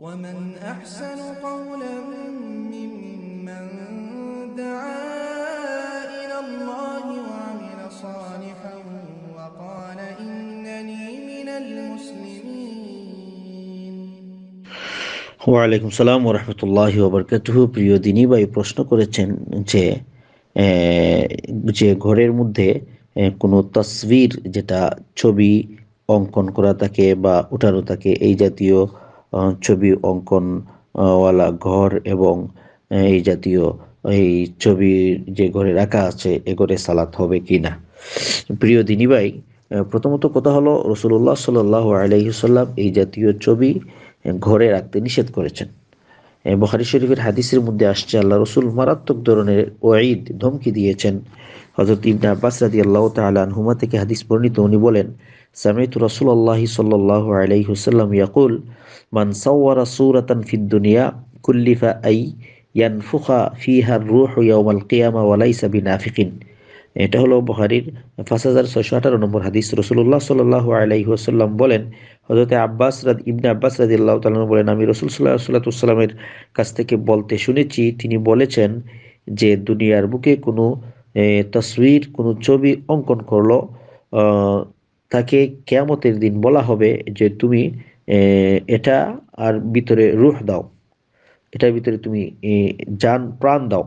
ومن أحسن قولا ممن دعا إلى ওয়ালাইকুম সালাম ওরহমতুল্লাহ ওবরকাতুহ প্রিয় দিনী ভাই প্রশ্ন করেছেন যে যে ঘরের মধ্যে কোনো তসবির যেটা ছবি অঙ্কন করা থাকে বা উঠানো থাকে এই জাতীয় ছবি অঙ্কনওয়ালা ঘর এবং এই জাতীয় এই ছবি যে ঘরে রাখা আছে এ ঘরে সালাত হবে কি না প্রিয় দিনী ভাই প্রথমত কথা হলো রসুল্লাহ সাল আলহিসাল্লাম এই জাতীয় ছবি ঘরে রাখতে নিষেধ করেছেন বহারি শরীফের হাদিসের মধ্যে আসছে আল্লাহ রসুল মারাত্মক ধরনের ওয়াঈদ ধমকি দিয়েছেন হজরত ইবন আব্বাস রাজি আল্লাহ তালহুমা থেকে হাদিস বর্ণিত উনি বলেন সামিত রসুল্লাহ সাল্লাহ হুসাল্লাম ইয়াকুল মান সুরাতান ফিদ্দুনিয়া কুল্লিফা আই ইয়ানফুখা ফিহার রুহ ইয়াউমাল কিয়ামা সাবিন আফিকিন এটা হলো বহারির পাঁচ হাজার ছয়শো আঠারো নম্বর হাদিস রসুল্লাহ সাল্লাহ হুসাল্লাম বলেন হজরত আব্বাস রাদ ইবন আব্বাস আল্লাহ তালন বলেন আমি রসুল সাল্লাহ সাল্লাতুসাল্লামের কাছ থেকে বলতে শুনেছি তিনি বলেছেন যে দুনিয়ার বুকে কোনো তসবির কোনো ছবি অঙ্কন করলো তাকে কেয়ামতের দিন বলা হবে যে তুমি এটা আর ভিতরে রুহ দাও এটার ভিতরে তুমি যান প্রাণ দাও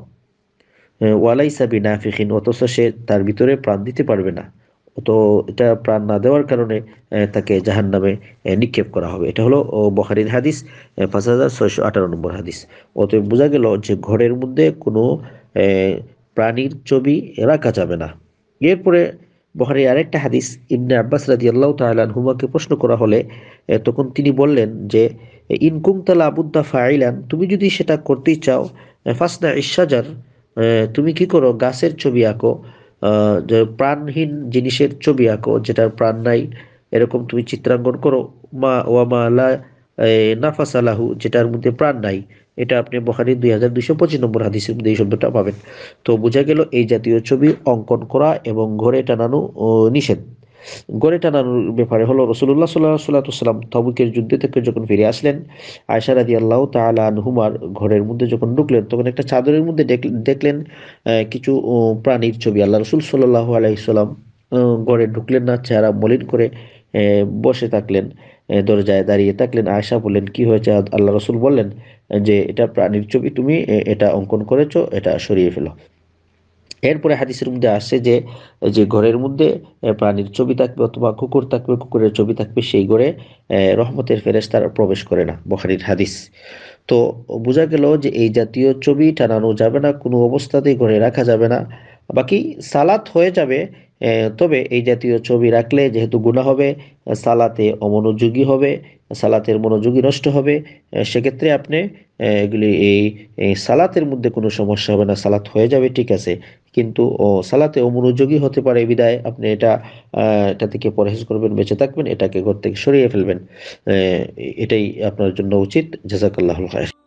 ওয়ালাই সাবি নাফিকিন অথচ সে তার ভিতরে প্রাণ দিতে পারবে না তো এটা প্রাণ না দেওয়ার কারণে তাকে জাহান নামে নিক্ষেপ করা হবে এটা হলো বখারির হাদিস পাঁচ হাজার ছয়শো আঠারো নম্বর হাদিস অতএব বোঝা গেল যে ঘরের মধ্যে কোনো প্রাণীর ছবি রাখা যাবে না এরপরে বহারি আরেকটা হাদিস ইমনে আব্বাস রাজি আল্লাহ হুমাকে প্রশ্ন করা হলে তখন তিনি বললেন যে ইনকুম তালা আবুদ্দা ফাইলান তুমি যদি সেটা করতেই চাও ফাসনা ইশাজার তুমি কি করো গাছের ছবি আঁকো প্রাণহীন জিনিসের ছবি আঁকো যেটার প্রাণ নাই এরকম তুমি চিত্রাঙ্কন করো মা ওয়ামা মা নাফাস আলাহু যেটার মধ্যে প্রাণ নাই এটা আপনি বখারি দুই হাজার দুইশো পঁচিশ নম্বর হাদিসের এই শব্দটা পাবেন তো বোঝা গেল এই জাতীয় ছবি অঙ্কন করা এবং ঘরে টানানো নিষেধ গড়ে টানানোর ব্যাপারে হলো রসুল্লাহ সাল্লাহ সাল্লাতাম তবুকের যুদ্ধে থেকে যখন ফিরে আসলেন আয়সা রাদি আল্লাহ তালা হুমার ঘরের মধ্যে যখন ঢুকলেন তখন একটা চাদরের মধ্যে দেখলেন কিছু প্রাণীর ছবি আল্লাহ রসুল সাল্লাহ আলাইসাল্লাম গড়ে ঢুকলেন না চেহারা মলিন করে বসে থাকলেন দরজায় দাঁড়িয়ে থাকলেন আয়সা বললেন কি হয়েছে আল্লাহ রসুল বললেন যে এটা প্রাণীর ছবি তুমি এটা অঙ্কন করেছ এটা সরিয়ে ফেলো এরপরে হাদিসের মধ্যে আসছে যে যে ঘরের মধ্যে প্রাণীর ছবি থাকবে অথবা কুকুর থাকবে কুকুরের ছবি থাকবে সেই ঘরে রহমতের ফেরেস তারা প্রবেশ করে না বখারির হাদিস তো বোঝা গেল যে এই জাতীয় ছবি টানানো যাবে না কোনো অবস্থাতেই ঘরে রাখা যাবে না বাকি সালাত হয়ে যাবে তবে এই জাতীয় ছবি রাখলে যেহেতু গুণা হবে সালাতে অমনোযোগী হবে সালাতের মনোযোগী নষ্ট হবে সেক্ষেত্রে আপনি এগুলি এই সালাতের মধ্যে কোনো সমস্যা হবে না সালাত হয়ে যাবে ঠিক আছে কিন্তু ও সালাতে অমনোযোগী হতে পারে বিদায় আপনি এটা এটা থেকে পরহেজ করবেন বেঁচে থাকবেন এটাকে ঘর থেকে সরিয়ে ফেলবেন এটাই আপনার জন্য উচিত জাজাকাল্লাহুল খায়